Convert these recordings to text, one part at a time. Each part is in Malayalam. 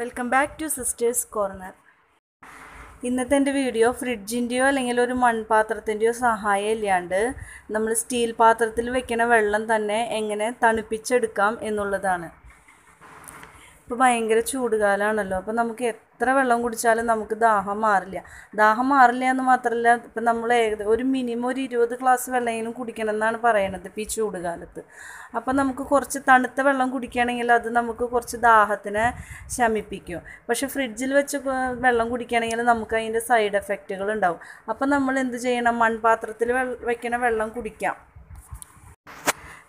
welcome back to sisters corner ഇന്നത്തെ എൻ്റെ വീഡിയോ ഫ്രിഡ്ജിൻ്റെയോ അല്ലെങ്കിൽ ഒരു മൺപാത്രത്തിൻ്റെയോ സഹായം ഇല്ലാണ്ട് നമ്മൾ സ്റ്റീൽ പാത്രത്തിൽ വെക്കുന്ന വെള്ളം തന്നെ എങ്ങനെ തണുപ്പിച്ചെടുക്കാം എന്നുള്ളതാണ് ഇപ്പോൾ ഭയങ്കര ചൂടുകാലമാണല്ലോ അപ്പോൾ നമുക്ക് എത്ര വെള്ളം കുടിച്ചാലും നമുക്ക് ദാഹം മാറില്ല ദാഹം മാറില്ല എന്ന് മാത്രമല്ല ഇപ്പം നമ്മൾ ഒരു മിനിമം ഒരു ഇരുപത് ഗ്ലാസ് വെള്ളമെങ്കിലും കുടിക്കണം എന്നാണ് പറയണത് ഇപ്പം ഈ ചൂട് കാലത്ത് അപ്പം നമുക്ക് കുറച്ച് തണുത്ത വെള്ളം കുടിക്കുകയാണെങ്കിൽ അത് നമുക്ക് കുറച്ച് ദാഹത്തിനെ ശമിപ്പിക്കും പക്ഷേ ഫ്രിഡ്ജിൽ വെച്ച് വെള്ളം കുടിക്കുകയാണെങ്കിൽ നമുക്ക് അതിൻ്റെ സൈഡ് എഫക്റ്റുകൾ ഉണ്ടാവും അപ്പം നമ്മൾ എന്ത് ചെയ്യണം മൺപാത്രത്തിൽ വെള്ളം വെള്ളം കുടിക്കാം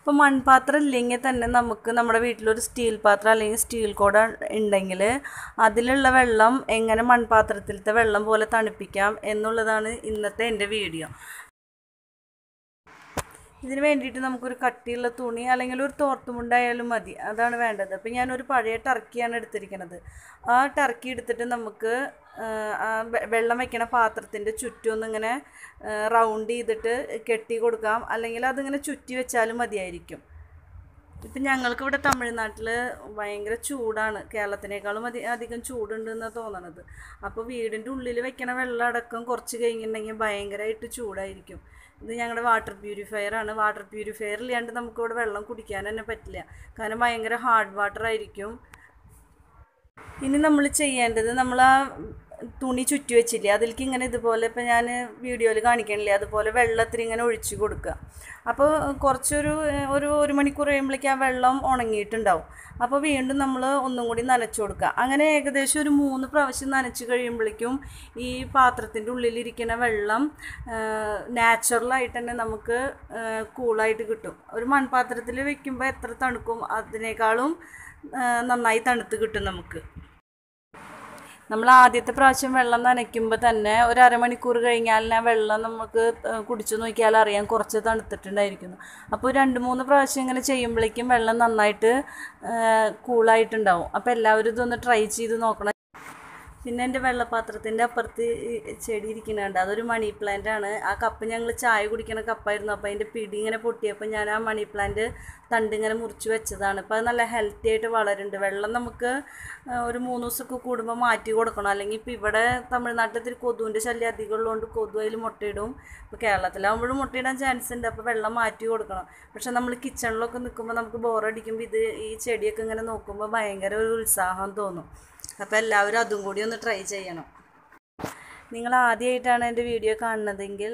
ഇപ്പോൾ മൺപാത്രം ഇല്ലെങ്കിൽ തന്നെ നമുക്ക് നമ്മുടെ വീട്ടിലൊരു സ്റ്റീൽ പാത്രം അല്ലെങ്കിൽ സ്റ്റീൽ കോട ഉണ്ടെങ്കിൽ അതിലുള്ള വെള്ളം എങ്ങനെ മൺപാത്രത്തിലത്തെ വെള്ളം പോലെ തണുപ്പിക്കാം എന്നുള്ളതാണ് ഇന്നത്തെ എൻ്റെ വീഡിയോ ഇതിന് വേണ്ടിയിട്ട് നമുക്കൊരു കട്ടിയുള്ള തുണി അല്ലെങ്കിൽ ഒരു തോർത്തുമുണ്ടായാലും മതി അതാണ് വേണ്ടത് അപ്പോൾ ഞാനൊരു പഴയ ടർക്കിയാണ് എടുത്തിരിക്കുന്നത് ആ ടർക്കി എടുത്തിട്ട് നമുക്ക് വെള്ളം വയ്ക്കണ പാത്രത്തിൻ്റെ ചുറ്റുമൊന്നിങ്ങനെ റൗണ്ട് ചെയ്തിട്ട് കെട്ടി കൊടുക്കാം അല്ലെങ്കിൽ അതിങ്ങനെ ചുറ്റി വെച്ചാലും മതിയായിരിക്കും ഇപ്പം ഞങ്ങൾക്കിവിടെ തമിഴ്നാട്ടിൽ ഭയങ്കര ചൂടാണ് കേരളത്തിനേക്കാളും അധികം അധികം ചൂടുണ്ട് എന്നാണ് തോന്നണത് അപ്പോൾ വീടിൻ്റെ ഉള്ളിൽ വെക്കണ വെള്ളം അടക്കം കുറച്ച് കഴിഞ്ഞിട്ടുണ്ടെങ്കിൽ ഭയങ്കരമായിട്ട് ചൂടായിരിക്കും ഇത് ഞങ്ങളുടെ വാട്ടർ പ്യൂരിഫയർ ആണ് വാട്ടർ പ്യൂരിഫയർ ഇല്ലാണ്ട് നമുക്കിവിടെ വെള്ളം കുടിക്കാൻ തന്നെ പറ്റില്ല കാരണം ഭയങ്കര ഹാർഡ് വാട്ടർ ആയിരിക്കും ഇനി നമ്മൾ ചെയ്യേണ്ടത് നമ്മൾ ആ തുണി ചുറ്റി വെച്ചില്ലേ അതിലേക്ക് ഇങ്ങനെ ഇതുപോലെ ഇപ്പം ഞാൻ വീഡിയോയിൽ കാണിക്കണില്ലേ അതുപോലെ വെള്ളത്തിൽ ഇങ്ങനെ ഒഴിച്ച് കൊടുക്കുക അപ്പോൾ കുറച്ചൊരു ഒരു ഒരു മണിക്കൂർ കഴിയുമ്പോഴേക്കും ആ വെള്ളം ഉണങ്ങിയിട്ടുണ്ടാവും അപ്പോൾ വീണ്ടും നമ്മൾ ഒന്നും കൂടി നനച്ചു കൊടുക്കുക അങ്ങനെ ഏകദേശം ഒരു മൂന്ന് പ്രാവശ്യം നനച്ച് കഴിയുമ്പോഴേക്കും ഈ പാത്രത്തിൻ്റെ ഉള്ളിലിരിക്കുന്ന വെള്ളം നാച്ചുറലായിട്ട് തന്നെ നമുക്ക് കൂളായിട്ട് കിട്ടും ഒരു മൺപാത്രത്തിൽ വെക്കുമ്പോൾ എത്ര തണുക്കും അതിനേക്കാളും നന്നായി തണുത്ത് കിട്ടും നമുക്ക് നമ്മൾ ആദ്യത്തെ പ്രാവശ്യം വെള്ളം നനയ്ക്കുമ്പോൾ തന്നെ ഒരു അരമണിക്കൂർ കഴിഞ്ഞാൽ ആ വെള്ളം നമുക്ക് കുടിച്ചു നോക്കിയാൽ അറിയാം കുറച്ച് തണുത്തിട്ടുണ്ടായിരിക്കുന്നു അപ്പോൾ രണ്ട് മൂന്ന് പ്രാവശ്യം ഇങ്ങനെ ചെയ്യുമ്പോഴേക്കും വെള്ളം നന്നായിട്ട് കൂളായിട്ടുണ്ടാവും അപ്പോൾ എല്ലാവരും ഇതൊന്ന് ട്രൈ ചെയ്ത് നോക്കണം പിന്നെ എൻ്റെ വെള്ളപാത്രത്തിൻ്റെ അപ്പുറത്ത് ചെടി ഇരിക്കുന്നുണ്ട് അതൊരു മണി പ്ലാന്റ് ആണ് ആ കപ്പ് ഞങ്ങൾ ചായ കുടിക്കണ കപ്പായിരുന്നു അപ്പോൾ അതിൻ്റെ പിടി ഇങ്ങനെ പൊട്ടിയപ്പോൾ ഞാൻ ആ മണി പ്ലാന്റ് തണ്ടിങ്ങനെ മുറിച്ച് വെച്ചതാണ് അപ്പോൾ അത് നല്ല ഹെൽത്തി ആയിട്ട് വളരുന്നുണ്ട് വെള്ളം നമുക്ക് ഒരു മൂന്ന് ദിവസമൊക്കെ കൂടുമ്പോൾ മാറ്റി കൊടുക്കണം അല്ലെങ്കിൽ ഇപ്പോൾ ഇവിടെ തമിഴ്നാട്ടിൽ ഇത്തിരി കൊതുവിൻ്റെ ശല്യം അധികം ഉള്ളതുകൊണ്ട് കൊതു അതിൽ മുട്ടയിടും ഇപ്പോൾ കേരളത്തിലാകുമ്പോഴും മുട്ടയിടാൻ ചാൻസ് ഉണ്ട് അപ്പോൾ വെള്ളം മാറ്റി കൊടുക്കണം പക്ഷെ നമ്മൾ കിച്ചണിലൊക്കെ നിൽക്കുമ്പോൾ നമുക്ക് ബോറടിക്കുമ്പോൾ ഇത് ഈ ചെടിയൊക്കെ ഇങ്ങനെ നോക്കുമ്പോൾ ഭയങ്കര ഒരു ഉത്സാഹം തോന്നും അപ്പോൾ എല്ലാവരും അതും കൂടി ഒന്ന് ട്രൈ ചെയ്യണം നിങ്ങൾ ആദ്യമായിട്ടാണ് എൻ്റെ വീഡിയോ കാണുന്നതെങ്കിൽ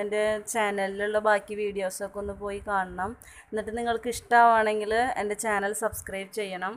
എൻ്റെ ചാനലിലുള്ള ബാക്കി വീഡിയോസൊക്കെ ഒന്ന് പോയി കാണണം എന്നിട്ട് നിങ്ങൾക്ക് ഇഷ്ടമാണെങ്കിൽ എൻ്റെ ചാനൽ സബ്സ്ക്രൈബ് ചെയ്യണം